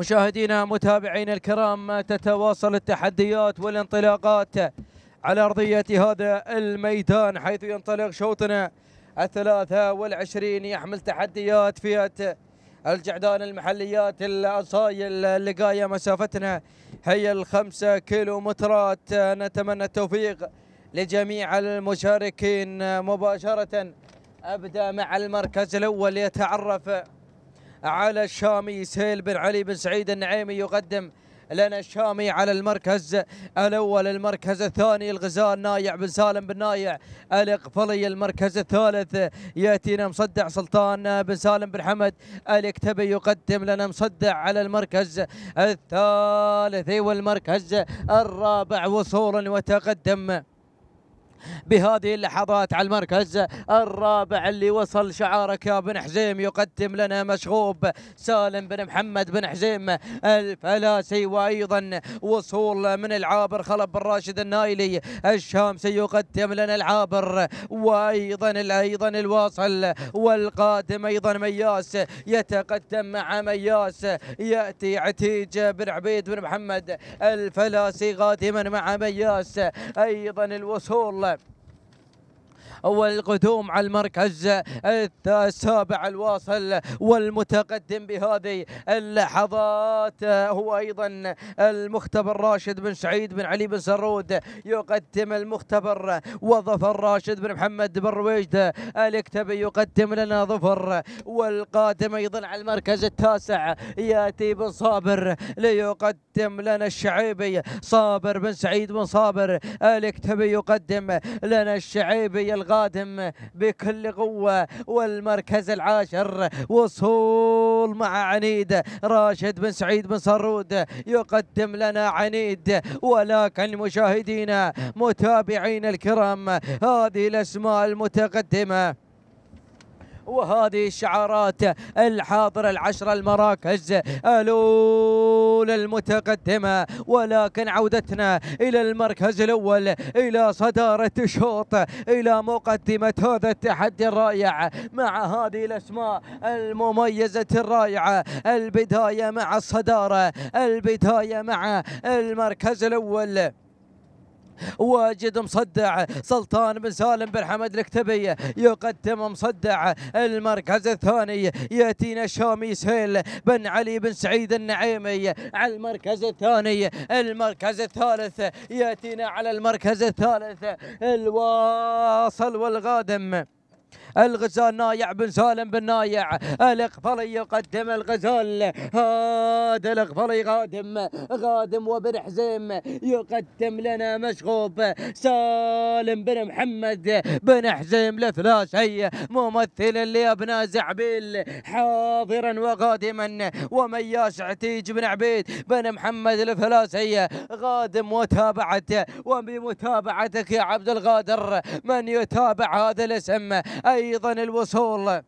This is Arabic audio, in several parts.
مشاهدينا متابعينا الكرام تتواصل التحديات والانطلاقات على أرضية هذا الميدان حيث ينطلق شوطنا الثلاثة والعشرين يحمل تحديات فئة الجعدان المحليات الأصايل اللقاية مسافتنا هي الخمسة كيلو مترات نتمنى التوفيق لجميع المشاركين مباشرة أبدأ مع المركز الأول يتعرف على الشامي سهيل بن علي بن سعيد النعيمي يقدم لنا الشامي على المركز الأول المركز الثاني الغزال نايع بن سالم بن نايع الاقفلي المركز الثالث يأتينا مصدع سلطان بن سالم بن حمد الاكتبي يقدم لنا مصدع على المركز الثالث والمركز الرابع وصولا وتقدم بهذه اللحظات على المركز الرابع اللي وصل شعارك يا بن حزيم يقدم لنا مشغوب سالم بن محمد بن حزيم الفلاسي وايضا وصول من العابر خلب بن راشد النايلي الشامسي يقدم لنا العابر وايضا ايضا الواصل والقادم ايضا مياس يتقدم مع مياس ياتي عتيج بن عبيد بن محمد الفلاسي قادما مع مياس ايضا الوصول والقدوم على المركز السابع الواصل والمتقدم بهذه اللحظات هو أيضا المختبر راشد بن سعيد بن علي بن سرود يقدم المختبر وظفر راشد بن محمد بن رويجد الكتبي يقدم لنا ظفر والقادم أيضا على المركز التاسع يأتي بن صابر ليقدم لنا الشعيبي صابر بن سعيد بن صابر الكتبي يقدم لنا الشعيبي الغ قادم بكل قوة والمركز العاشر وصول مع عنيد راشد بن سعيد بن صرود يقدم لنا عنيد ولكن مشاهدينا متابعينا الكرام هذه الأسماء المتقدمة وهذه الشعارات الحاضرة العشر المراكز الأولى المتقدمة ولكن عودتنا إلى المركز الأول إلى صدارة الشوط إلى مقدمة هذا التحدي الرائع مع هذه الأسماء المميزة الرائعة البداية مع الصدارة البداية مع المركز الأول واجد مصدع سلطان بن سالم بن حمد الكتبي يقدم مصدع المركز الثاني ياتينا الشامي سهيل بن علي بن سعيد النعيمي على المركز الثاني المركز الثالث ياتينا على المركز الثالث الواصل والغادم الغزال نايع بن سالم بن نايع الغفلي يقدم الغزال هذا الغفلي غادم غادم وبن حزيم يقدم لنا مشغوب سالم بن محمد بن حزيم الثلاثي ممثلا لابناء زعبيل حاضرا وقادما ومياش عتيج بن عبيد بن محمد الفلاسي غادم وتابعت وبمتابعتك يا عبد الغادر من يتابع هذا الاسم أيضا الوصول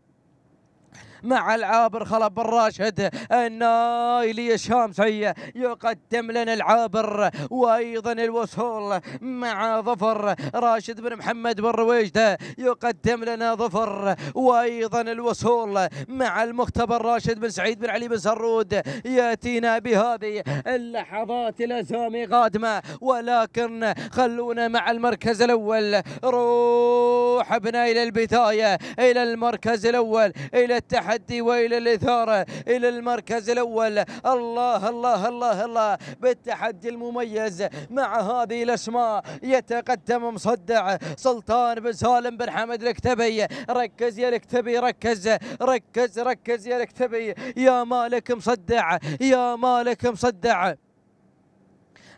مع العابر خلف بن راشد النايلي الشامسي يقدم لنا العابر وايضا الوصول مع ظفر راشد بن محمد بن رويجده يقدم لنا ظفر وايضا الوصول مع المختبر راشد بن سعيد بن علي بن سرود ياتينا بهذه اللحظات الازامي قادمه ولكن خلونا مع المركز الاول روحبنا بنا الى البدايه الى المركز الاول الى التحدي التحدي والى الاثاره الى المركز الاول الله الله الله الله بالتحدي المميز مع هذه الاسماء يتقدم مصدع سلطان بن سالم بن حمد الكتبي ركز يا الكتبي ركز ركز ركز يا الكتبي يا مالك مصدع يا مالك مصدع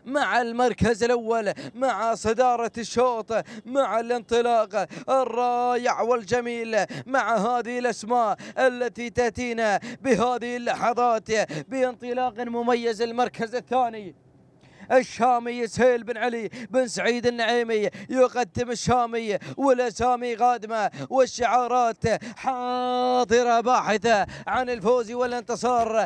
مع المركز الأول مع صدارة الشوط مع الانطلاق الرائع والجميل مع هذه الأسماء التي تأتينا بهذه اللحظات بانطلاق مميز المركز الثاني الشامي سهيل بن علي بن سعيد النعيمي يقدم الشامي والاسامي قادمه والشعارات حاضره باحثه عن الفوز والانتصار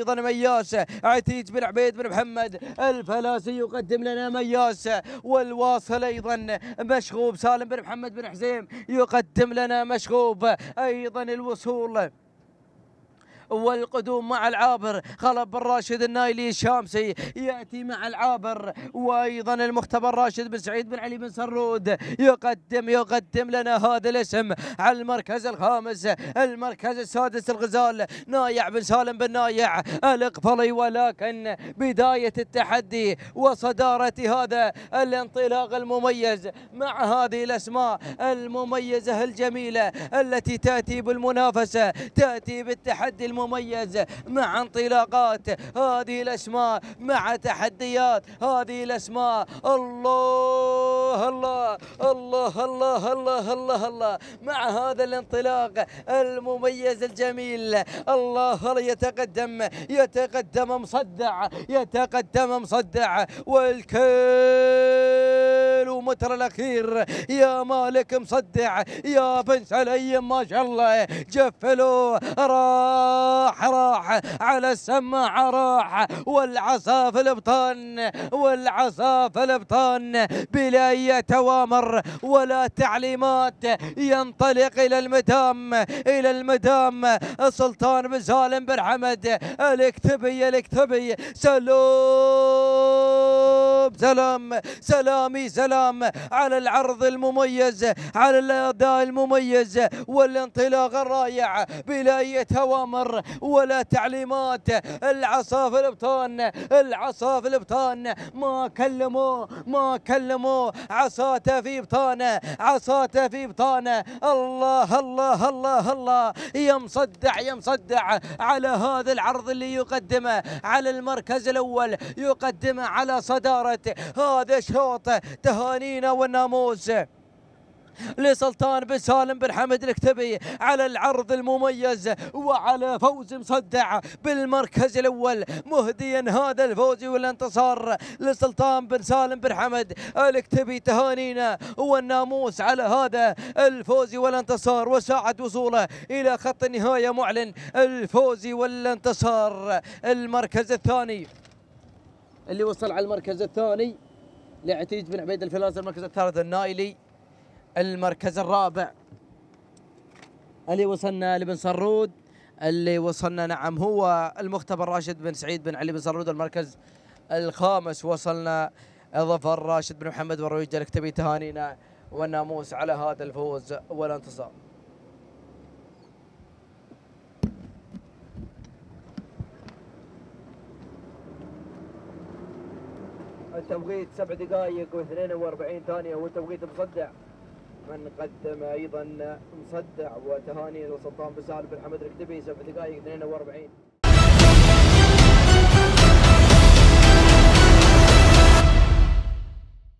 ايضا مياس عتيج بن عبيد بن محمد الفلاسي يقدم لنا مياس والواصل ايضا مشغوب سالم بن محمد بن حزيم يقدم لنا مشغوب ايضا الوصول والقدوم مع العابر خلف بن راشد النايلي الشامسي يأتي مع العابر وأيضا المختبر راشد بن سعيد بن علي بن سرود يقدم يقدم لنا هذا الاسم على المركز الخامس المركز السادس الغزال نايع بن سالم بن نايع الاقفلي ولكن بداية التحدي وصدارة هذا الانطلاق المميز مع هذه الأسماء المميزة الجميلة التي تأتي بالمنافسة تأتي بالتحدي المميز مميز مع انطلاقات هذه الأسماء مع تحديات هذه الأسماء الله الله الله الله الله الله الله مع هذا الانطلاق المميز الجميل الله يتقدم يتقدم مصدع يتقدم مصدع والكل الكيلومتر الاخير يا مالك مصدع يا بن سليم ما شاء الله جفلوا راح راح على السماعه راح والعصا في الابطان والعصا في الابطان بلا اي توامر ولا تعليمات ينطلق الى المدام الى المدام سلطان بن سالم بن حمد الاكتبي الاكتبي سلوم سلام سلامي سلام الختام على العرض المميز على الاداء المميز والانطلاق الرائع بلا اي اوامر ولا تعليمات العصا في الابطان العصا في الابطان ما كلموا ما كلموا عصاته في ابطانه عصاته في ابطانه الله الله الله الله يا مصدع يا مصدع على هذا العرض اللي يقدمه على المركز الاول يقدمه على صداره هذا شوط تهاجم القوانين والناموس لسلطان بن سالم بن حمد الكتبي على العرض المميز وعلى فوز مصدع بالمركز الاول مهديا هذا الفوز والانتصار لسلطان بن سالم بن حمد الكتبي تهانينا والناموس على هذا الفوز والانتصار وساعد وصوله الى خط النهايه معلن الفوز والانتصار المركز الثاني اللي وصل على المركز الثاني لعتيج بن عبيد الفلاز المركز الثالث النايلي المركز الرابع اللي وصلنا لبن صرود اللي وصلنا نعم هو المختبر راشد بن سعيد بن علي بن صرود المركز الخامس وصلنا ظفر راشد بن محمد ورويج الكتبي تهانينا والناموس على هذا الفوز والانتصار توقيت سبع دقايق واثنين واربعين ثانية والتوقيت مصدع من قدم أيضا مصدع وتهاني لسلطان بسالم بن حمد الكتبي سبع دقائق واربعين